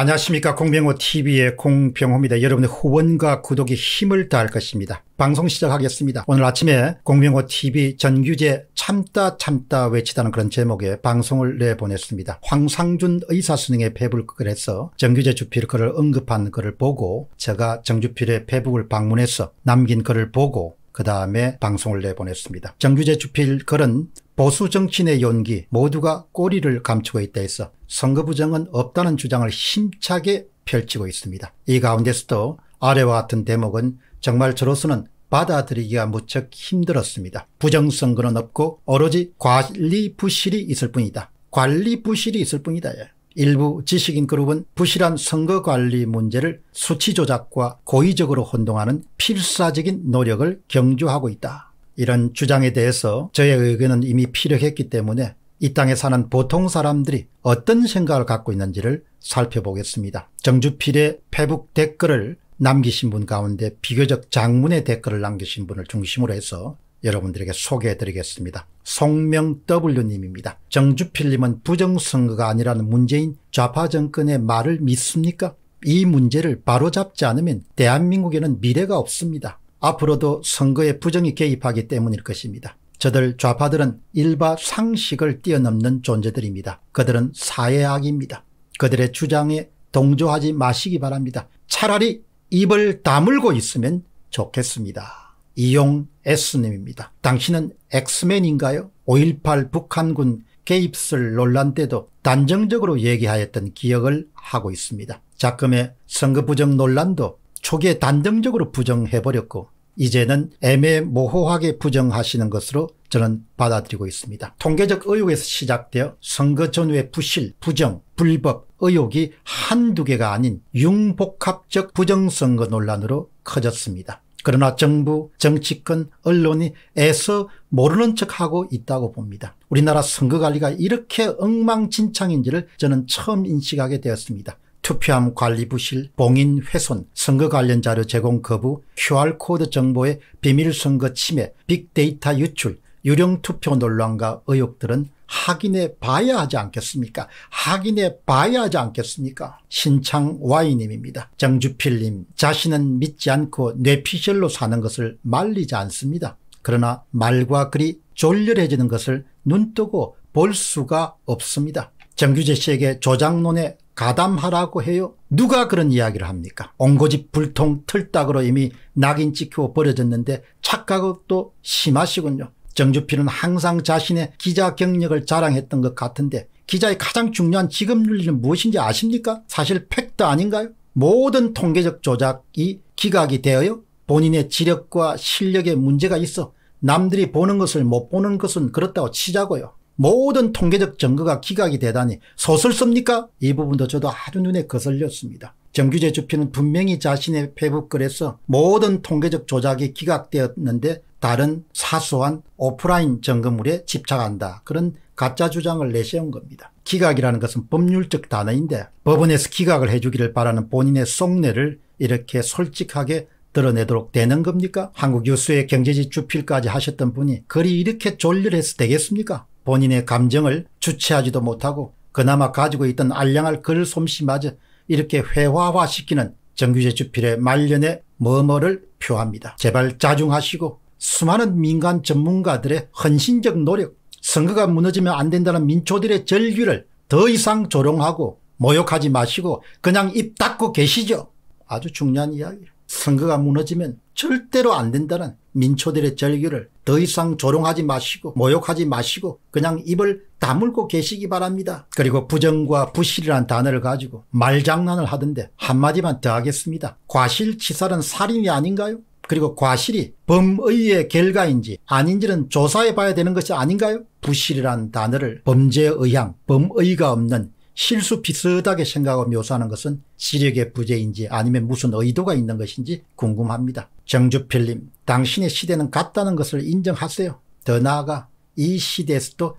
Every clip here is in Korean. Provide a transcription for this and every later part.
안녕하십니까 공병호 tv의 공병호입니다. 여러분의 후원과 구독이 힘을 다할 것입니다. 방송 시작하겠습니다. 오늘 아침에 공병호 TV 전규제 참다 참다 외치다는 그런 제목의 방송을 내보냈습니다. 황상준 의사수능의 페북을 해서 정규제 주필 글을 언급한 글을 보고 제가 정주필의 페북을 방문해서 남긴 글을 보고 그 다음에 방송을 내보냈습니다. 정규재 주필 글은 보수 정치인의 연기 모두가 꼬리를 감추고 있다 해서 선거 부정은 없다는 주장을 힘차게 펼치고 있습니다. 이 가운데서도 아래와 같은 대목은 정말 저로서는 받아들이기가 무척 힘들었습니다. 부정선거는 없고 오로지 관리 부실이 있을 뿐이다. 관리 부실이 있을 뿐이다. 예. 일부 지식인 그룹은 부실한 선거관리 문제를 수치조작과 고의적으로 혼동하는 필사적인 노력을 경주하고 있다. 이런 주장에 대해서 저의 의견은 이미 필요했기 때문에 이 땅에 사는 보통 사람들이 어떤 생각을 갖고 있는지를 살펴보겠습니다. 정주필의 페북 댓글을 남기신 분 가운데 비교적 장문의 댓글을 남기신 분을 중심으로 해서 여러분들에게 소개해드리겠습니다. 송명 W님입니다. 정주필님은 부정선거가 아니라는 문재인 좌파 정권의 말을 믿습니까? 이 문제를 바로잡지 않으면 대한민국에는 미래가 없습니다. 앞으로도 선거에 부정이 개입하기 때문일 것입니다. 저들 좌파들은 일바 상식을 뛰어넘는 존재들입니다. 그들은 사회악입니다. 그들의 주장에 동조하지 마시기 바랍니다. 차라리 입을 다물고 있으면 좋겠습니다. 이용 S님입니다. 당신은 엑스맨인가요? 5.18 북한군 개입설 논란 때도 단정적으로 얘기하였던 기억을 하고 있습니다. 작금의 선거 부정 논란도 초기에 단정적으로 부정해버렸고 이제는 애매모호하게 부정하시는 것으로 저는 받아들이고 있습니다. 통계적 의혹에서 시작되어 선거 전후의 부실, 부정, 불법, 의혹이 한두 개가 아닌 융복합적 부정선거 논란으로 커졌습니다. 그러나 정부, 정치권, 언론이 애써 모르는 척하고 있다고 봅니다. 우리나라 선거관리가 이렇게 엉망진창인지를 저는 처음 인식하게 되었습니다. 투표함 관리 부실, 봉인 훼손, 선거 관련 자료 제공 거부, QR코드 정보의 비밀 선거 침해, 빅데이터 유출, 유령투표 논란과 의혹들은 확인해 봐야 하지 않겠습니까? 확인해 봐야 하지 않겠습니까? 신창 와이님입니다. 정주필님, 자신은 믿지 않고 뇌피셜로 사는 것을 말리지 않습니다. 그러나 말과 글이 졸렬해지는 것을 눈뜨고 볼 수가 없습니다. 정규재 씨에게 조작론에 가담하라고 해요. 누가 그런 이야기를 합니까? 옹고집 불통 틀딱으로 이미 낙인 찍혀 버려졌는데 착각도 심하시군요. 정주필은 항상 자신의 기자 경력을 자랑했던 것 같은데 기자의 가장 중요한 직업 윤리는 무엇인지 아십니까? 사실 팩트 아닌가요? 모든 통계적 조작이 기각이 되어요. 본인의 지력과 실력에 문제가 있어 남들이 보는 것을 못 보는 것은 그렇다고 치자고요. 모든 통계적 증거가 기각이 되다니 소설 씁니까? 이 부분도 저도 아주 눈에 거슬렸습니다. 정규재 주피는 분명히 자신의 페북글에서 모든 통계적 조작이 기각되었는데 다른 사소한 오프라인 점검물에 집착한다. 그런 가짜 주장을 내세운 겁니다. 기각이라는 것은 법률적 단어인데 법원에서 기각을 해주기를 바라는 본인의 속내를 이렇게 솔직하게 드러내도록 되는 겁니까? 한국 유수의 경제지 주필까지 하셨던 분이 그리 이렇게 졸렬해서 되겠습니까? 본인의 감정을 주체하지도 못하고 그나마 가지고 있던 알량할 글 솜씨마저 이렇게 회화화시키는 정규재 주필의 말년의 뭐뭐를 표합니다. 제발 자중하시고 수많은 민간 전문가들의 헌신적 노력 선거가 무너지면 안 된다는 민초들의 절규를 더 이상 조롱하고 모욕하지 마시고 그냥 입 닫고 계시죠. 아주 중요한 이야기 선거가 무너지면 절대로 안 된다는 민초들의 절규를 더 이상 조롱하지 마시고 모욕하지 마시고 그냥 입을 다물고 계시기 바랍니다. 그리고 부정과 부실이란 단어를 가지고 말장난을 하던데 한마디만 더 하겠습니다. 과실치사는 살인이 아닌가요? 그리고 과실이 범의의 결과인지 아닌지는 조사해 봐야 되는 것이 아닌가요? 부실이란 단어를 범죄 의향, 범의가 없는 실수 비슷하게 생각하고 묘사하는 것은 시력의 부재인지 아니면 무슨 의도가 있는 것인지 궁금합니다. 정주필님, 당신의 시대는 같다는 것을 인정하세요. 더 나아가 이 시대에서도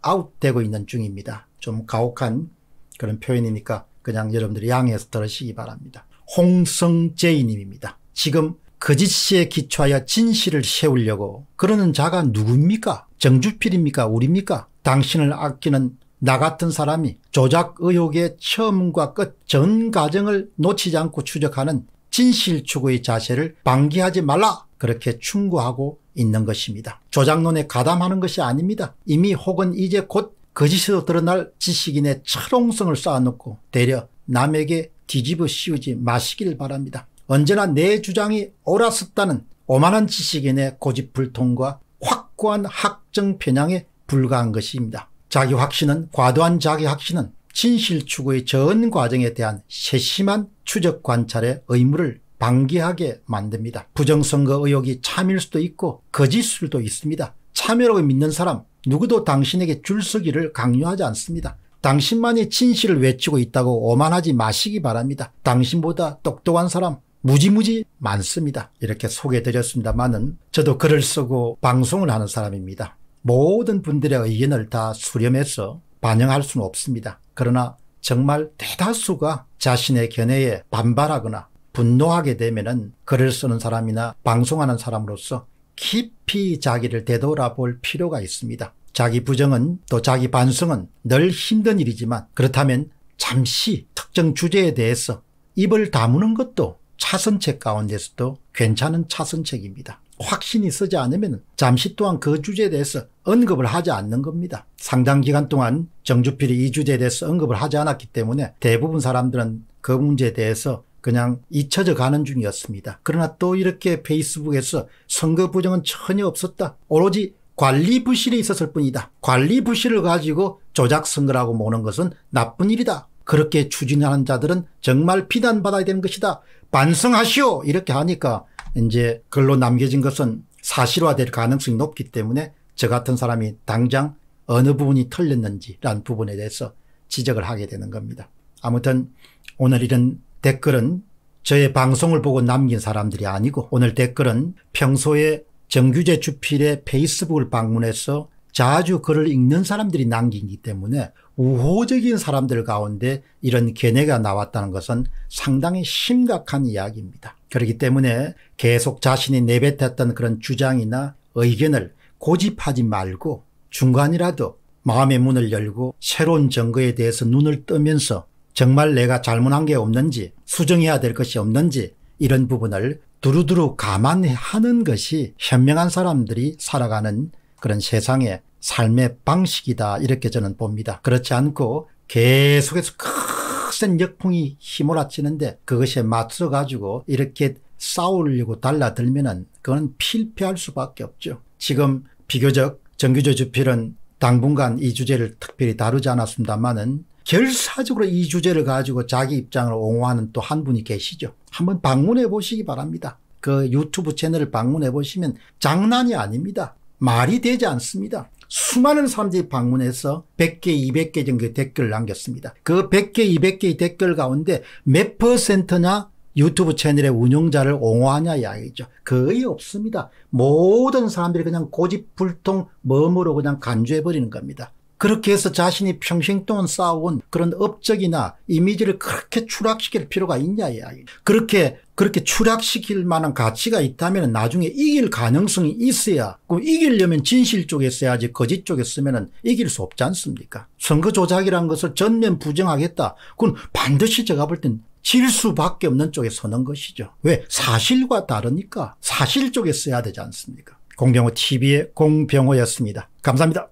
킥아웃되고 있는 중입니다. 좀 가혹한 그런 표현이니까 그냥 여러분들이 양해해서 들으시기 바랍니다. 홍성재인님입니다 지금 거짓시에 기초하여 진실을 세우려고 그러는 자가 누굽니까? 정주필입니까? 우리입니까? 당신을 아끼는 나 같은 사람이 조작 의혹의 처음과 끝 전 과정을 놓치지 않고 추적하는 진실 추구의 자세를 방기하지 말라 그렇게 충고하고 있는 것입니다. 조작론에 가담하는 것이 아닙니다. 이미 혹은 이제 곧 거짓으로 드러날 지식인의 철옹성을 쌓아놓고 대려 남에게 뒤집어 씌우지 마시길 바랍니다. 언제나 내 주장이 옳았었다는 오만한 지식인의 고집불통과 확고한 학정 편향에 불과한 것입니다. 자기 확신은 과도한 자기 확신은 진실 추구의 전 과정에 대한 세심한 추적 관찰의 의무를 방기하게 만듭니다. 부정선거 의혹이 참일 수도 있고 거짓일 수도 있습니다. 참여라고 믿는 사람 누구도 당신에게 줄서기를 강요하지 않습니다. 당신만이 진실을 외치고 있다고 오만하지 마시기 바랍니다. 당신보다 똑똑한 사람 무지무지 많습니다. 이렇게 소개해드렸습니다만은 저도 글을 쓰고 방송을 하는 사람입니다. 모든 분들의 의견을 다 수렴해서 반영할 수는 없습니다. 그러나 정말 대다수가 자신의 견해에 반발하거나 분노하게 되면은 글을 쓰는 사람이나 방송하는 사람으로서 깊이 자기를 되돌아볼 필요가 있습니다. 자기 부정은 또 자기 반성은 늘 힘든 일이지만 그렇다면 잠시 특정 주제에 대해서 입을 다무는 것도 차선책 가운데서도 괜찮은 차선책입니다. 확신이 서지 않으면 잠시 동안 그 주제에 대해서 언급을 하지 않는 겁니다. 상당 기간 동안 정주필이 이 주제에 대해서 언급을 하지 않았기 때문에 대부분 사람들은 그 문제에 대해서 그냥 잊혀져 가는 중이었습니다. 그러나 또 이렇게 페이스북에서 선거 부정은 전혀 없었다. 오로지 관리 부실이 있었을 뿐이다. 관리 부실을 가지고 조작 선거라고 모는 것은 나쁜 일이다. 그렇게 추진하는 자들은 정말 비난받아야 되는 것이다. 반성하시오 이렇게 하니까 이제 글로 남겨진 것은 사실화될 가능성이 높기 때문에 저 같은 사람이 당장 어느 부분이 틀렸는지라는 부분에 대해서 지적을 하게 되는 겁니다. 아무튼 오늘 이런 댓글은 저의 방송을 보고 남긴 사람들이 아니고 오늘 댓글은 평소에 정규제 주필의 페이스북을 방문해서 자주 글을 읽는 사람들이 남기기 때문에 우호적인 사람들 가운데 이런 견해가 나왔다는 것은 상당히 심각한 이야기입니다. 그렇기 때문에 계속 자신이 내뱉었던 그런 주장이나 의견을 고집하지 말고 중간이라도 마음의 문을 열고 새로운 증거에 대해서 눈을 뜨면서 정말 내가 잘못한 게 없는지 수정해야 될 것이 없는지 이런 부분을 두루두루 감안하는 것이 현명한 사람들이 살아가는 그런 세상에 삶의 방식이다 이렇게 저는 봅니다. 그렇지 않고 계속해서 큰 역풍이 휘몰아치는데 그것에 맞서 가지고 이렇게 싸우려고 달라들면은 그건 필패할 수밖에 없죠. 지금 비교적 정규조 주필은 당분간 이 주제를 특별히 다루지 않았습니다만은 결사적으로 이 주제를 가지고 자기 입장을 옹호하는 또 한 분이 계시죠. 한번 방문해 보시기 바랍니다. 그 유튜브 채널을 방문해 보시면 장난이 아닙니다. 말이 되지 않습니다. 수많은 사람들이 방문해서 100개, 200개 정도의 댓글을 남겼습니다. 그 100개, 200개의 댓글 가운데 몇 퍼센트나 유튜브 채널의 운영자를 옹호하냐 이야기죠. 거의 없습니다. 모든 사람들이 그냥 고집불통 머무르고 그냥 간주해버리는 겁니다. 그렇게 해서 자신이 평생 동안 쌓아온 그런 업적이나 이미지를 그렇게 추락시킬 필요가 있냐 이야기. 그렇게 그렇게 추락시킬 만한 가치가 있다면 나중에 이길 가능성이 있어야 그럼 이기려면 진실 쪽에 써야지 거짓 쪽에 쓰면 이길 수 없지 않습니까 선거 조작이란 것을 전면 부정하겠다 그건 반드시 제가 볼 땐 질 수밖에 없는 쪽에 서는 것이죠 왜 사실과 다르니까 사실 쪽에 써야 되지 않습니까 공병호 TV의 공병호였습니다 감사합니다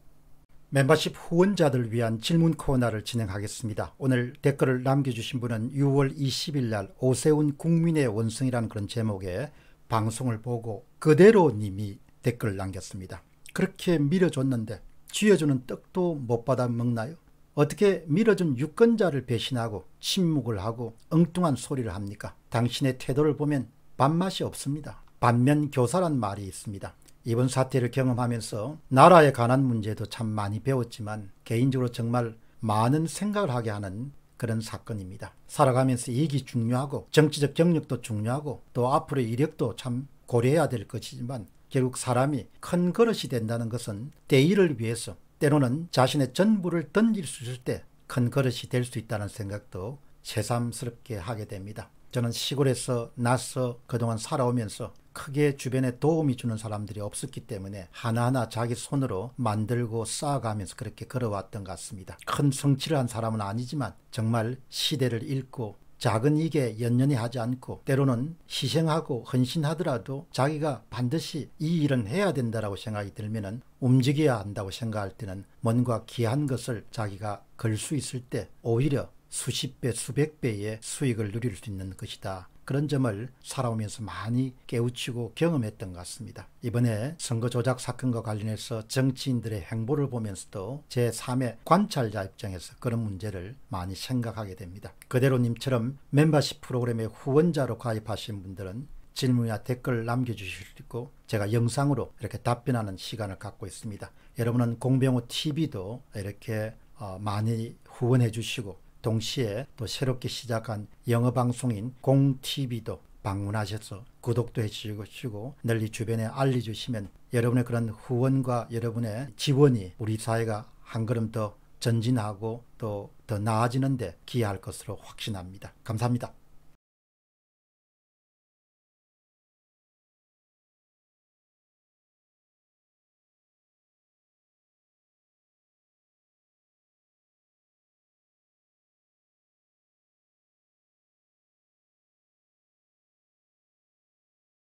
멤버십 후원자들 위한 질문 코너를 진행하겠습니다. 오늘 댓글을 남겨주신 분은 6월 20일 날 오세훈 국민의 원성이라는 그런 제목의 방송을 보고 그대로 님이 댓글 남겼습니다. 그렇게 밀어줬는데 쥐어주는 떡도 못 받아 먹나요? 어떻게 밀어준 유권자를 배신하고 침묵을 하고 엉뚱한 소리를 합니까? 당신의 태도를 보면 밥맛이 없습니다. 반면 교사란 말이 있습니다. 이번 사태를 경험하면서 나라에 관한 문제도 참 많이 배웠지만 개인적으로 정말 많은 생각을 하게 하는 그런 사건입니다. 살아가면서 이익이 중요하고 정치적 경력도 중요하고 또 앞으로의 이력도 참 고려해야 될 것이지만 결국 사람이 큰 그릇이 된다는 것은 대의를 위해서 때로는 자신의 전부를 던질 수 있을 때 큰 그릇이 될 수 있다는 생각도 새삼스럽게 하게 됩니다. 저는 시골에서 나서 그동안 살아오면서 크게 주변에 도움이 주는 사람들이 없었기 때문에 하나하나 자기 손으로 만들고 쌓아가면서 그렇게 걸어왔던 것 같습니다. 큰 성취를 한 사람은 아니지만 정말 시대를 읽고 작은 이게 연연히 하지 않고 때로는 희생하고 헌신하더라도 자기가 반드시 이 일은 해야 된다라고 생각이 들면은 움직여야 한다고 생각할 때는 뭔가 귀한 것을 자기가 걸 수 있을 때 오히려 수십 배, 수백 배의 수익을 누릴 수 있는 것이다. 그런 점을 살아오면서 많이 깨우치고 경험했던 것 같습니다. 이번에 선거 조작 사건과 관련해서 정치인들의 행보를 보면서도 제3의 관찰자 입장에서 그런 문제를 많이 생각하게 됩니다. 그대로님처럼 멤버십 프로그램의 후원자로 가입하신 분들은 질문이나 댓글 남겨주실 수 있고 제가 영상으로 이렇게 답변하는 시간을 갖고 있습니다. 여러분은 공병호 TV도 이렇게 어, 많이 후원해 주시고 동시에 또 새롭게 시작한 영어 방송인 공TV도 방문하셔서 구독도 해주시고 널리 주변에 알려주시면 여러분의 그런 후원과 여러분의 지원이 우리 사회가 한 걸음 더 전진하고 또 더 나아지는데 기여할 것으로 확신합니다. 감사합니다.